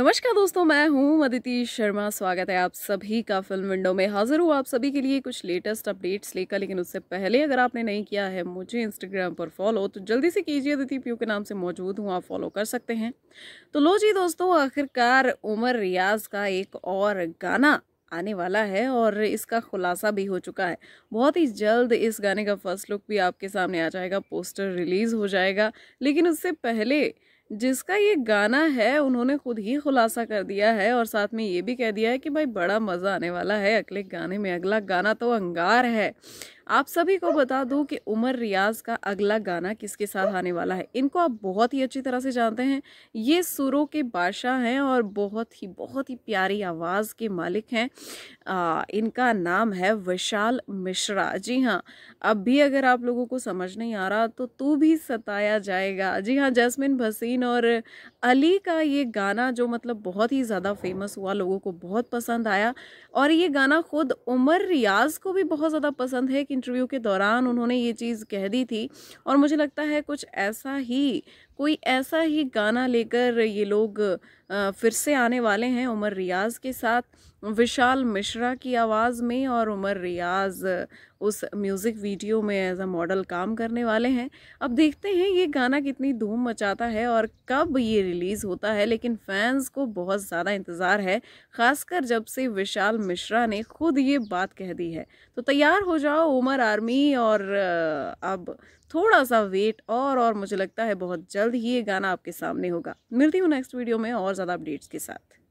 नमस्कार दोस्तों मैं हूं अदिति शर्मा स्वागत है आप सभी का फिल्म विंडो में हाजिर हूं आप सभी के लिए कुछ लेटेस्ट अपडेट्स लेकर लेकिन उससे पहले अगर आपने नहीं किया है मुझे इंस्टाग्राम पर फॉलो तो जल्दी से कीजिए अदिति पीयू के नाम से मौजूद हूं आप फॉलो कर सकते हैं तो लो जी दोस्तों आखिरकार उमर रियाज का एक और गाना आने वाला है और इसका खुलासा भी हो चुका है बहुत ही जल्द इस गाने का फर्स्ट लुक भी आपके सामने आ जाएगा पोस्टर रिलीज़ हो जाएगा लेकिन उससे पहले जिसका ये गाना है उन्होंने खुद ही खुलासा कर दिया है और साथ में ये भी कह दिया है कि भाई बड़ा मज़ा आने वाला है अगले गाने में अगला गाना तो अंगार है आप सभी को बता दूं कि उमर रियाज का अगला गाना किसके साथ आने वाला है इनको आप बहुत ही अच्छी तरह से जानते हैं ये सुरों के बादशाह हैं और बहुत ही बहुत ही प्यारी आवाज़ के मालिक हैं इनका नाम है विशाल मिश्रा जी हाँ अब भी अगर आप लोगों को समझ नहीं आ रहा तो तू भी सताया जाएगा जी हाँ जैसमिन भसीन और अली का ये गाना जो मतलब बहुत ही ज़्यादा फेमस हुआ लोगों को बहुत पसंद आया और ये गाना खुद उमर रियाज को भी बहुत ज़्यादा पसंद है कि इंटरव्यू के दौरान उन्होंने ये चीज़ कह दी थी और मुझे लगता है कुछ ऐसा ही कोई ऐसा ही गाना लेकर ये लोग फिर से आने वाले हैं उमर रियाज के साथ विशाल मिश्रा की आवाज़ में और उमर रियाज उस म्यूज़िक वीडियो में एज अ मॉडल काम करने वाले हैं अब देखते हैं ये गाना कितनी धूम मचाता है और कब ये रिलीज़ होता है लेकिन फैंस को बहुत ज़्यादा इंतज़ार है ख़ासकर जब से विशाल मिश्रा ने खुद ये बात कह दी है तो तैयार हो जाओ उमर आर्मी और अब थोड़ा सा वेट और और मुझे लगता है बहुत जल्द ही ये गाना आपके सामने होगा मिलती हूँ नेक्स्ट वीडियो में और ज़्यादा अपडेट्स के साथ